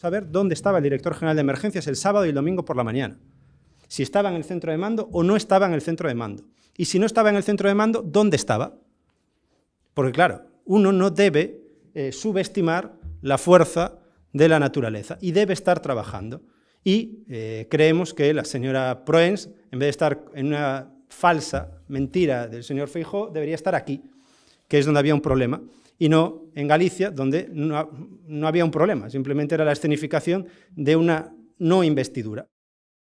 saber dónde estaba el director general de emergencias el sábado y el domingo por la mañana. Si estaba en el centro de mando o no estaba en el centro de mando. Y si no estaba en el centro de mando, ¿dónde estaba? Porque claro, uno no debe eh, subestimar la fuerza de la naturaleza y debe estar trabajando. Y eh, creemos que la señora Proens, en vez de estar en una falsa mentira del señor Feijó, debería estar aquí, que es donde había un problema y no en Galicia, donde no, había un problema, simplemente era la escenificación de una no investidura.